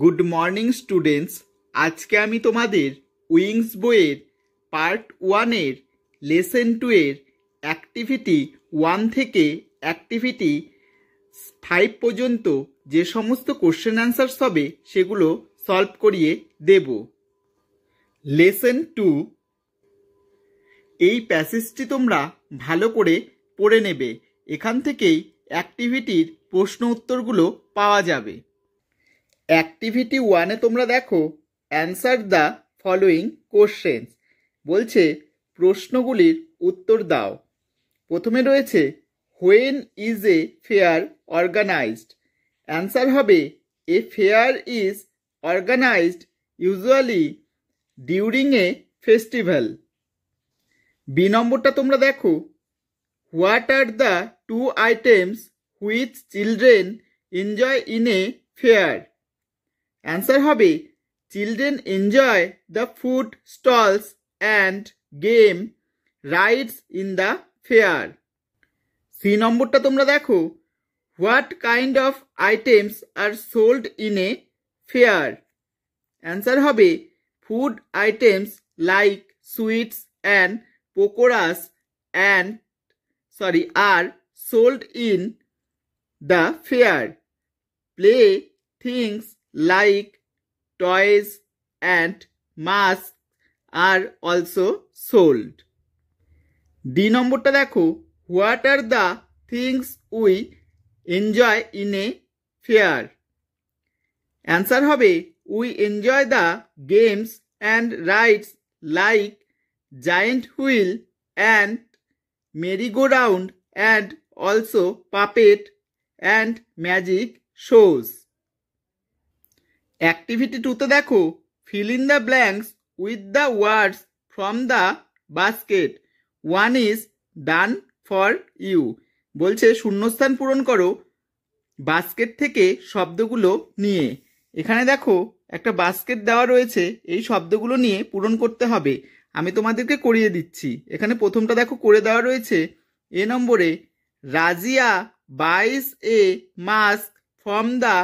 Good morning students আজকে আমি তোমাদের উইংস বইয়ের পার্ট ওয়ানের লেসেন টু এর অ্যাক্টিভিটি ওয়ান থেকে অ্যাক্টিভিটি ফাইভ পর্যন্ত যে সমস্ত কোশ্চেন অ্যান্সার্স হবে সেগুলো সলভ করিয়ে দেব লেসেন টু এই প্যাসেজটি তোমরা ভালো করে পড়ে নেবে এখান থেকেই অ্যাক্টিভিটির প্রশ্ন উত্তরগুলো পাওয়া যাবে অ্যাক্টিভিটি ওয়ানে তোমরা দেখো অ্যান্সার দ্য ফলোয়িং কোশ্চেন্স বলছে প্রশ্নগুলির উত্তর দাও প্রথমে রয়েছে when is a fair organised answer হবে a fair is organised usually during a festival B নম্বরটা তোমরা দেখো what are the two items with children enjoy in a fair answer হবে children enjoy the food stalls and game rides in the fair C নম্বরটা তোমরা দেখো what kind of items are sold in a fair answer হবে food items like sweets and pakoras and sorry R sold in the fair play things like toys and masks are also sold. D নম্বরটা দেখো what are the things we enjoy in a fair answer হবে we enjoy the games and rides like giant wheel and merry go round and also puppet and magic shows activity টুতে দেখো fill in the blanks with the words from the basket one is done for you বলছে শূন্যস্থান পূরণ করো basket থেকে শব্দগুলো নিয়ে এখানে দেখো একটা বাস্কেট দেওয়া রয়েছে এই শব্দগুলো নিয়ে পূরণ করতে হবে আমি তোমাদেরকে করিয়ে দিচ্ছি এখানে প্রথমটা দেখো করে দেওয়া রয়েছে এ নম্বরে Razia buys a mask from the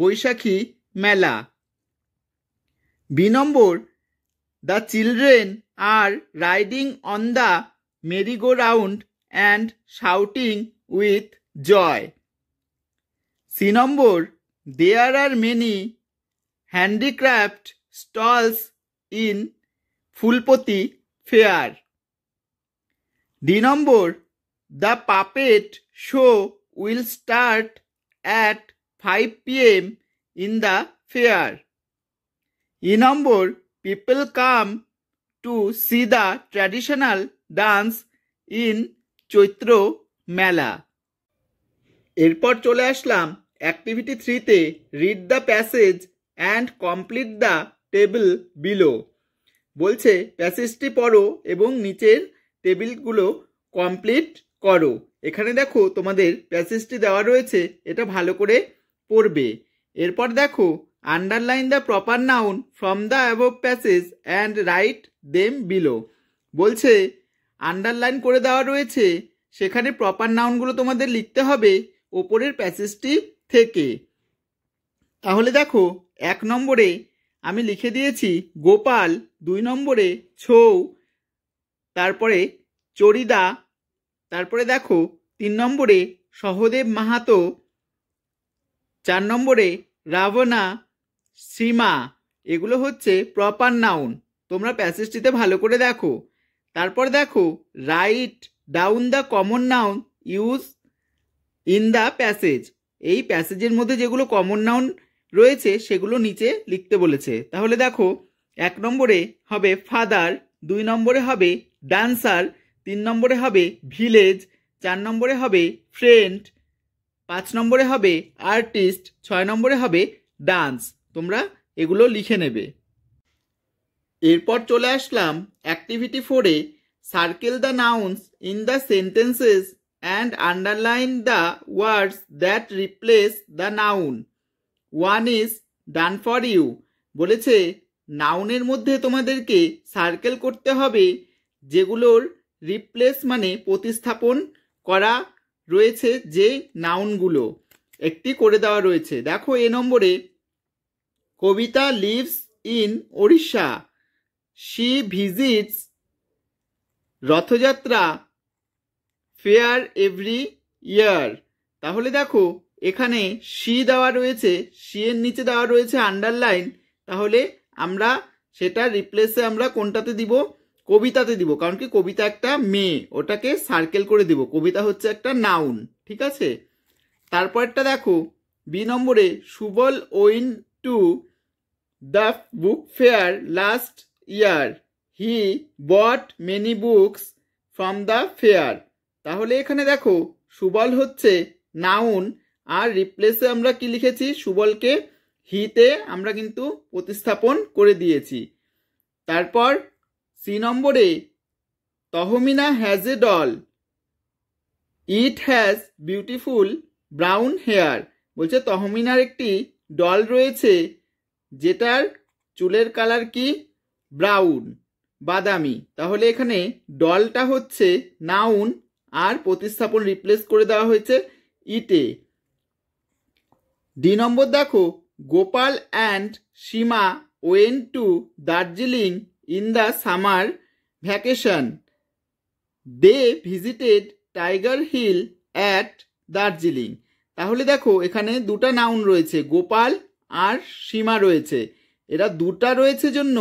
Baishakhi mela B নম্বর the children are riding on the merry go round and shouting with joy C নম্বর there are many handicraft stalls in Phulpati fair D নম্বর the puppet show will start at five P M in the fair E নম্বর people come to see the traditional dance in Chaitra mela এরপর চলে আসলাম activity থ্রিতে read the passage and complete the table below বলছে প্যাসেজটি পড়ো এবং নিচের টেবিলগুলো কমপ্লিট করো এখানে দেখো তোমাদের প্যাসেজটি দেওয়া রয়েছে এটা ভালো করে পড়বে এরপর দেখো underline the proper noun from the above passage and write them below বলছে আন্ডারলাইন করে দেওয়া রয়েছে সেখানে প্রপার নাউনগুলো তোমাদের লিখতে হবে ওপরের প্যাসেজটি থেকে তাহলে দেখো এক নম্বরে আমি লিখে দিয়েছি গোপাল দুই নম্বরে ছৌ তারপরে চরিদা তারপরে দেখো তিন নম্বরে সহদেব মাহাতো চার নম্বরে রাবণা সীমা এগুলো হচ্ছে প্রপার নাউন তোমরা প্যাসেজটিতে ভালো করে দেখো তারপর দেখো write down the common noun use in the passage এই প্যাসেজের মধ্যে যেগুলো কমন নাউন রয়েছে সেগুলো নিচে লিখতে বলেছে তাহলে দেখো এক নম্বরে হবে ফাদার দুই নম্বরে হবে ডান্সার তিন নম্বরে হবে ভিলেজ চার নম্বরে হবে ফ্রেন্ড পাঁচ নম্বরে হবে আর্টিস্ট ছয় নম্বরে হবে ডান্স তোমরা এগুলো লিখে নেবে এরপর চলে আসলাম অ্যাক্টিভিটি ফোরে circle the nouns in the sentences and underline the words that replace the noun one is done for you বলেছে নাউনের মধ্যে তোমাদেরকে সার্কেল করতে হবে যেগুলোর রিপ্লেস মানে প্রতিস্থাপন করা রয়েছে যে নাউনগুলো একটি করে দেওয়া রয়েছে দেখো এ নম্বরে Kabita lives in Odisha she visits Rathyatra fair every year তাহলে দেখো এখানে শি দেওয়া রয়েছে শি এর নিচে দেওয়া রয়েছে আন্ডারলাইন তাহলে আমরা সেটা রিপ্লেসে আমরা কোনটাতে দিব কবিতাতে দিব কারণ কি কবিতা একটা মেয়ে ওটাকে সার্কেল করে দিব কবিতা হচ্ছে একটা নাউন ঠিক আছে তারপরটা দেখো বি নম্বরে Subal went to the book fair last year he bought many books from the fair তাহলে এখানে দেখো সুবল হচ্ছে নাউন আর রিপ্লেসে আমরা কি লিখেছি সুবলকে হিতে আমরা কিন্তু প্রতিস্থাপন করে দিয়েছি তারপর সি নম্বরে Tahmina has a doll it has beautiful brown hair বলছে তহমিনার একটি ডল রয়েছে যেটার চুলের কালার কি ব্রাউন বাদামি তাহলে এখানে ডলটা হচ্ছে নাউন আর প্রতিস্থাপন রিপ্লেস করে দেওয়া হয়েছে ইটে ডি নম্বর দেখো Gopal and Seema went to Darjeeling in the summer vacation. They visited Tiger Hill at Darjeeling তাহলে দেখো এখানে দুটা নাউন রয়েছে গোপাল আর সীমা রয়েছে এরা দুটা রয়েছে জন্য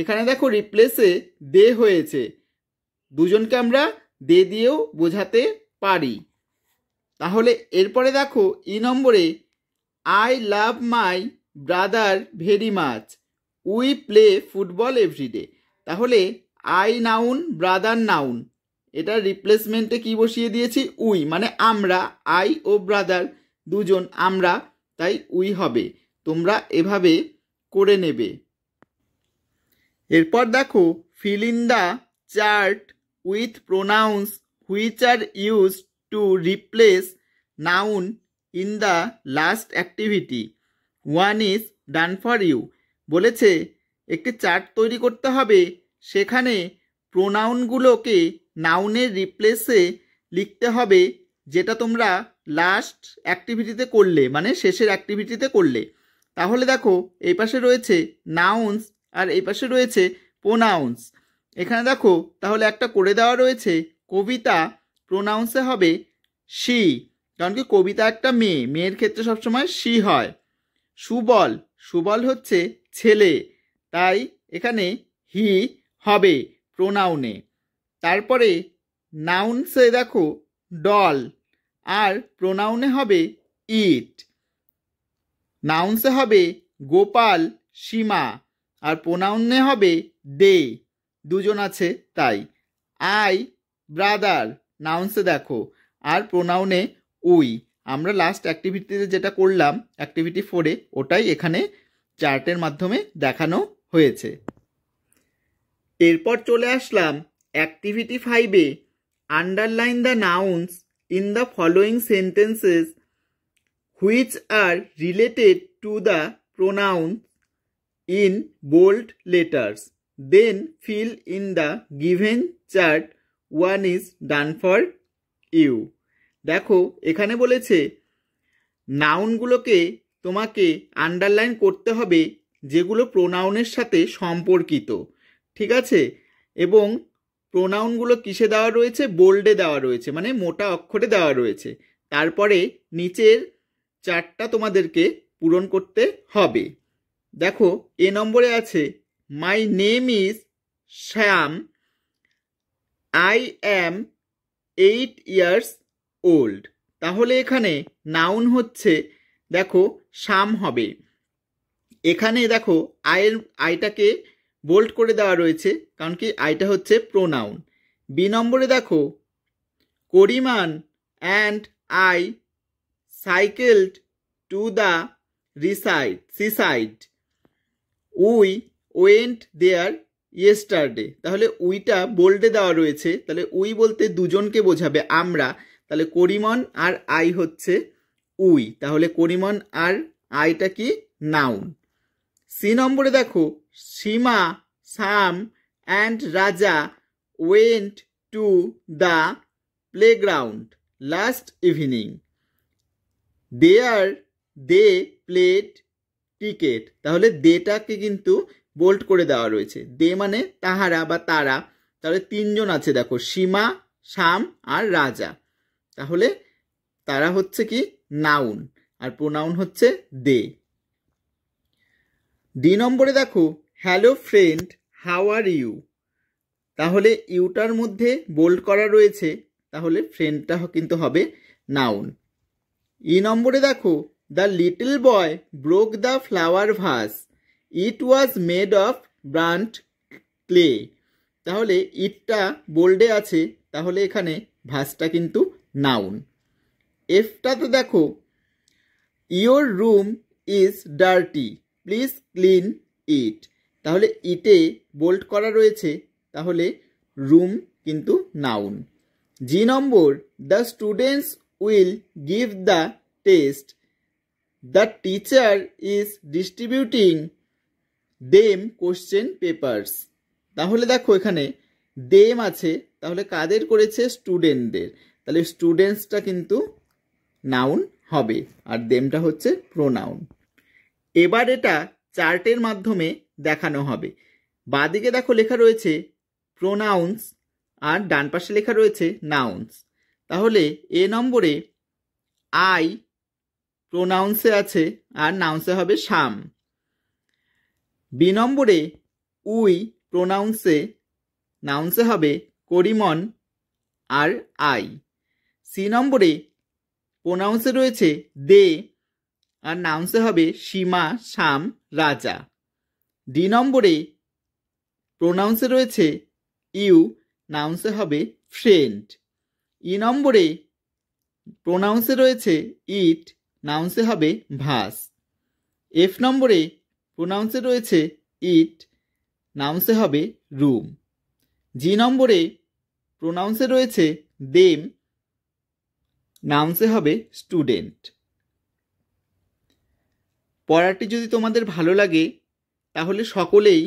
এখানে দেখো রিপ্লেসে দে হয়েছে দুজনকে আমরা দে দিয়েও বোঝাতে পারি তাহলে এরপরে দেখো ই নম্বরে I love my brother very much we play football everyday তাহলে আই নাউন ব্রাদার নাউন এটার রিপ্লেসমেন্টে কি বসিয়ে দিয়েছি উই মানে আমরা আই ও ব্রাদার দুজন আমরা তাই উই হবে তোমরা এভাবে করে নেবে এরপর দেখো fill in the chart with pronouns which are use to replace noun in the last activity one is done for you বলেছে একটি চার্ট তৈরি করতে হবে সেখানে প্রোনাউনগুলোকে নাউনের রিপ্লেসে লিখতে হবে যেটা তোমরা লাস্ট অ্যাক্টিভিটিতে করলে মানে শেষের অ্যাক্টিভিটিতে করলে তাহলে দেখো এই পাশে রয়েছে নাউন্স আর এই পাশে রয়েছে প্রোনাউন্স এখানে দেখো তাহলে একটা করে দেওয়া রয়েছে কবিতা প্রোনাউন্সে হবে শি কারণ কি কবিতা একটা মেয়ে মেয়ের ক্ষেত্রে সবসময় শি হয় সুবল সুবল হচ্ছে ছেলে তাই এখানে হি হবে প্রোনাউনে তারপরে নাউন্সে দেখো ডল আর প্রোনাউনে হবে ইট নাউন্সে হবে গোপাল সীমা আর প্রোনাউনে হবে দে দুজন আছে তাই আই ব্রাদার নাউন্সে দেখো আর প্রোনাউনে উই আমরা লাস্ট অ্যাক্টিভিটিতে যেটা করলাম অ্যাক্টিভিটি ফোরে ওটাই এখানে চার্টের মাধ্যমে দেখানো হয়েছে এরপর চলে আসলাম অ্যাক্টিভিটি ফাইভে underline the nouns in the following sentences which are related to the pronouns in bold letters then fill in the given chart one is done for you দেখো এখানে বলেছে নাউনগুলোকে তোমাকে আন্ডারলাইন করতে হবে যেগুলো প্রোনাউনের সাথে সম্পর্কিত ঠিক আছে এবং প্রোনাউনগুলো কিসে দেওয়া রয়েছে বোল্ডে দেওয়া রয়েছে মানে মোটা অক্ষরে দেওয়া রয়েছে তারপরে নিচের চারটা তোমাদেরকে পূরণ করতে হবে দেখো এ নম্বরে আছে my name is Shyam I am eight years old তাহলে এখানে নাউন হচ্ছে দেখো সাম হবে এখানে দেখো আয়ের আইটাকে বোল্ড করে দেওয়া রয়েছে কারণ কি আইটা হচ্ছে প্রোনাউন বি নম্বরে দেখো Kariman and I cycled to the রিসাইড seaside we went there yesterday তাহলে উইটা বোল্ডে দেওয়া রয়েছে তাহলে উই বলতে দুজনকে বোঝাবে আমরা তাহলে করিমন আর আই হচ্ছে উই তাহলে করিমন আর আইটা কি নাউন সি নম্বরে দেখো Seema Sam and Raja went to the playground last evening there they played cricket তাহলে দেটাকে কিন্তু বোল্ড করে দেওয়া রয়েছে দে মানে তাহারা বা তারা তাহলে তিনজন আছে দেখো সীমা শাম আর রাজা তাহলে তারা হচ্ছে কি নাউন আর প্রোনাউন হচ্ছে দে ডি নম্বরে দেখো hello friend how are you তাহলে ইউটার মধ্যে বোল্ড করা রয়েছে তাহলে ফ্রেন্ডটা কিন্তু হবে নাউন ই e নম্বরে দেখো the little boy broke the flower vase it was made of burnt clay তাহলে ইটটা বোল্ডে আছে তাহলে এখানে ভাসটা কিন্তু নাউন এফটাতে দেখো your room is dirty please clean it তাহলে ইটে বোল্ট করা রয়েছে তাহলে রুম কিন্তু নাউন জি নম্বর the students will give the test the teacher is distributing them question papers তাহলে দেখো এখানে দেম আছে তাহলে কাদের করেছে স্টুডেন্টদের তাহলে স্টুডেন্টসটা কিন্তু নাউন হবে আর দেমটা হচ্ছে প্রোনাউন এবার এটা চার্টের মাধ্যমে দেখানো হবে বাদিকে দেখো লেখা রয়েছে প্রোনাউন্স আর ডান পাশে লেখা রয়েছে নাউন্স তাহলে এ নম্বরে আই প্রোনাউন্সে আছে আর নাউন্সে হবে সাম বি নম্বরে উই প্রোনাউন্সে নাউন্সে হবে করিমন আর আই সি নম্বরে প্রোনাউন্সে রয়েছে দে আর নাউন্সে হবে সীমা শাম রাজা ডি নম্বরে প্রোনাউন্সে রয়েছে ইউ নাউন্সে হবে ফ্রেন্ড ই e নম্বরে প্রোনাউন্সে রয়েছে ইট নাউন্সে হবে ভাস এফ নম্বরে প্রোনাউন্সে রয়েছে ইট নাউন্সে হবে রুম জি নম্বরে প্রোনাউন্সে রয়েছে দেম নাউন্সে হবে স্টুডেন্ট পড়াটি যদি তোমাদের ভালো লাগে তাহলে সকলেই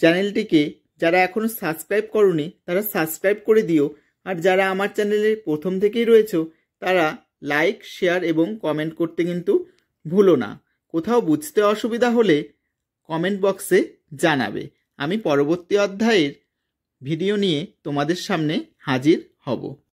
চ্যানেলটিকে যারা এখনও সাবস্ক্রাইব করনি তারা সাবস্ক্রাইব করে দিও আর যারা আমার চ্যানেলে প্রথম থেকেই রয়েছে তারা লাইক শেয়ার এবং কমেন্ট করতে কিন্তু ভুলো না কোথাও বুঝতে অসুবিধা হলে কমেন্ট বক্সে জানাবে আমি পরবর্তী অধ্যায়ের ভিডিও নিয়ে তোমাদের সামনে হাজির হব